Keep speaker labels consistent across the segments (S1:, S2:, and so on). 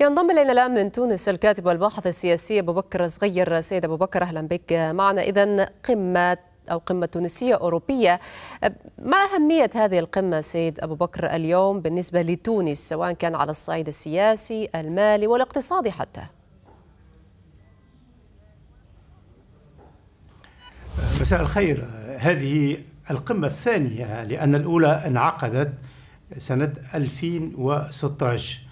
S1: ينضم الينا الان من تونس الكاتب والباحث السياسي ابو بكر صغير سيد ابو بكر اهلا بك معنا اذا قمه او قمه تونسيه اوروبيه ما اهميه هذه القمه سيد ابو بكر اليوم بالنسبه لتونس سواء كان على الصعيد السياسي المالي والاقتصادي حتى
S2: مساء الخير هذه القمة الثانية لأن الأولى انعقدت سنة 2016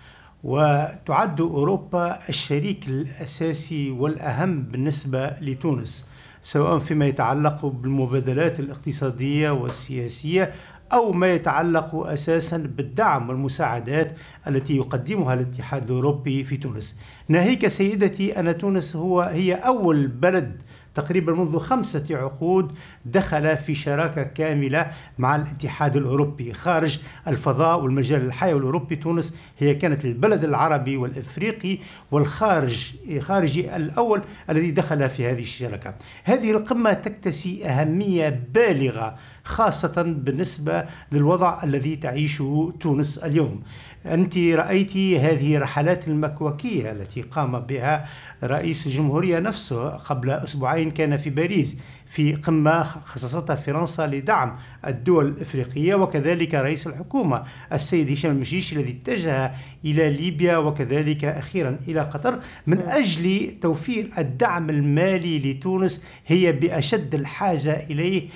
S2: وتعد أوروبا الشريك الأساسي والأهم بالنسبة لتونس سواء فيما يتعلق بالمبادلات الاقتصادية والسياسية أو ما يتعلق أساسا بالدعم والمساعدات التي يقدمها الاتحاد الأوروبي في تونس ناهيك سيدتي أن تونس هو هي أول بلد تقريبا منذ خمسة عقود دخل في شراكة كاملة مع الاتحاد الأوروبي خارج الفضاء والمجال الحي الأوروبي تونس هي كانت البلد العربي والإفريقي والخارج خارجي الأول الذي دخل في هذه الشراكة هذه القمة تكتسي أهمية بالغة خاصة بالنسبة للوضع الذي تعيشه تونس اليوم أنت رأيت هذه رحلات المكوكية التي قام بها رئيس الجمهورية نفسه قبل أسبوعين كان في باريس في قمة خصصتها فرنسا لدعم الدول الإفريقية وكذلك رئيس الحكومة السيد هشام المشيش الذي اتجه إلى ليبيا وكذلك أخيرا إلى قطر من أجل توفير الدعم المالي لتونس هي بأشد الحاجة إليه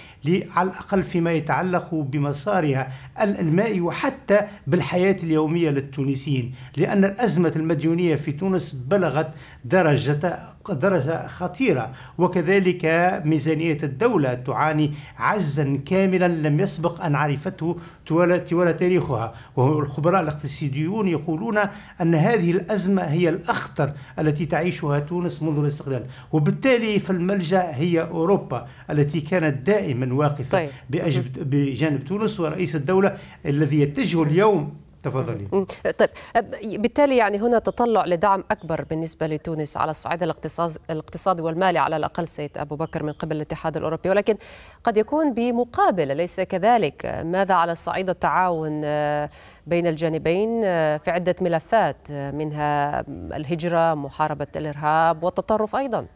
S2: على الأقل الأقل فيما يتعلق بمسارها الإنمائي وحتى بالحياة اليومية للتونسيين لأن الأزمة المديونية في تونس بلغت درجة درجة خطيرة وكذلك ميزانية الدولة تعاني عجزا كاملا لم يسبق أن عرفته طوال تاريخها والخبراء الاقتصاديون يقولون أن هذه الأزمة هي الأخطر التي تعيشها تونس منذ الاستقلال وبالتالي فالملجأ هي أوروبا التي كانت دائما واقفة طيب. بجانب تونس ورئيس الدولة الذي يتجه اليوم تفضلي
S1: طيب بالتالي يعني هنا تطلع لدعم اكبر بالنسبه لتونس على الصعيد الاقتصادي والمالي على الاقل سيد ابو بكر من قبل الاتحاد الاوروبي ولكن قد يكون بمقابل اليس كذلك ماذا على صعيد التعاون آه، بين الجانبين آه، في عده ملفات آه، منها الهجره محاربه الارهاب والتطرف ايضا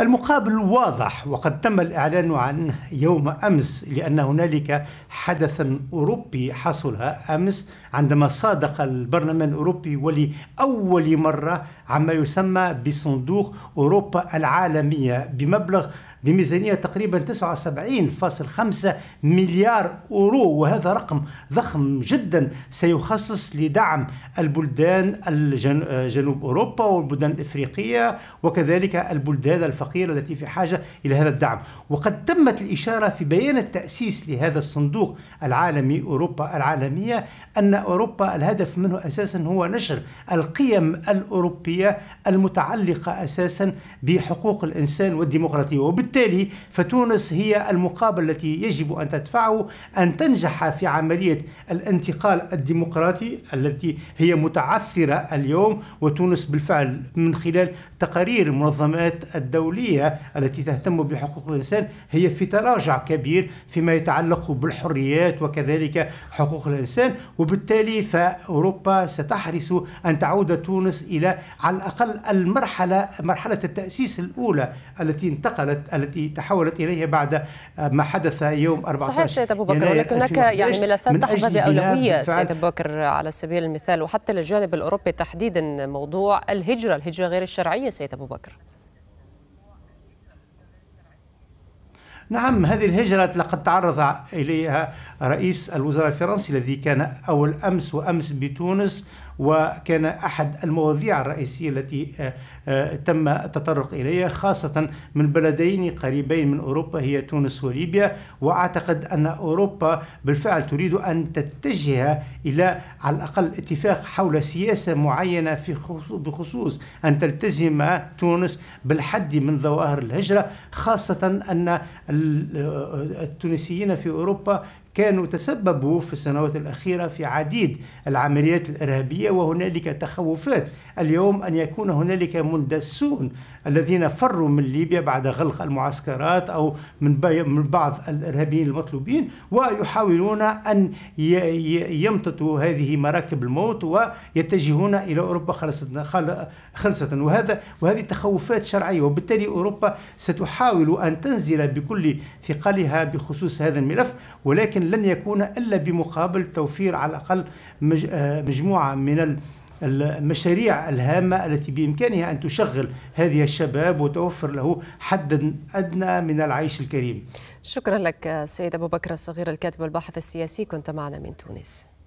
S2: المقابل واضح وقد تم الإعلان عنه يوم أمس لأن هنالك حدثا أوروبي حصل أمس عندما صادق البرلمان الأوروبي ولأول مرة عما يسمى بصندوق أوروبا العالمية بمبلغ بميزانية تقريبا 79.5 مليار أورو وهذا رقم ضخم جدا سيخصص لدعم البلدان جنوب أوروبا والبلدان الإفريقية وكذلك البلدان الفقيرة الفقيرة التي في حاجة إلى هذا الدعم وقد تمت الإشارة في بيان التأسيس لهذا الصندوق العالمي أوروبا العالمية أن أوروبا الهدف منه أساسا هو نشر القيم الأوروبية المتعلقة أساسا بحقوق الإنسان والديمقراطية وبالتالي فتونس هي المقابل التي يجب أن تدفعه أن تنجح في عملية الانتقال الديمقراطي التي هي متعثرة اليوم وتونس بالفعل من خلال تقارير المنظمات الدولية الدولية التي تهتم بحقوق الإنسان هي في تراجع كبير فيما يتعلق بالحريات وكذلك حقوق الإنسان وبالتالي فأوروبا ستحرص أن تعود تونس إلى على الأقل المرحلة مرحلة التأسيس الأولى التي انتقلت التي تحولت إليها بعد ما حدث يوم 14 صحيح سيد أبو بكر ولكن هناك يعني ملفات تحظى بأولوية سيد أبو
S1: بكر على سبيل المثال وحتى للجانب الأوروبي تحديدا موضوع الهجرة الهجرة غير الشرعية سيد أبو بكر
S2: نعم هذه الهجرة لقد تعرض إليها رئيس الوزراء الفرنسي الذي كان أول أمس وأمس بتونس وكان أحد المواضيع الرئيسية التي آه، آه، تم التطرق إليها خاصة من بلدين قريبين من أوروبا هي تونس وليبيا وأعتقد أن أوروبا بالفعل تريد أن تتجه إلى على الأقل اتفاق حول سياسة معينة في بخصوص أن تلتزم تونس بالحد من ظواهر الهجرة خاصة أن آه، التونسيين في أوروبا كانوا تسببوا في السنوات الأخيرة في عديد العمليات الإرهابية وهنالك تخوفات اليوم أن يكون هنالك مندسون الذين فروا من ليبيا بعد غلق المعسكرات أو من بعض الإرهابيين المطلوبين ويحاولون أن يمتطوا هذه مراكب الموت ويتجهون إلى أوروبا خلصة وهذا وهذه تخوفات شرعية وبالتالي أوروبا ستحاول أن تنزل بكل ثقلها بخصوص هذا الملف ولكن لن يكون إلا بمقابل توفير على الأقل آه، مجموعة من المشاريع الهامة التي بإمكانها أن تشغل هذه الشباب وتوفر له حد أدنى من العيش الكريم
S1: شكرا لك سيد أبو بكر الصغير الكاتب والباحث السياسي كنت معنا من تونس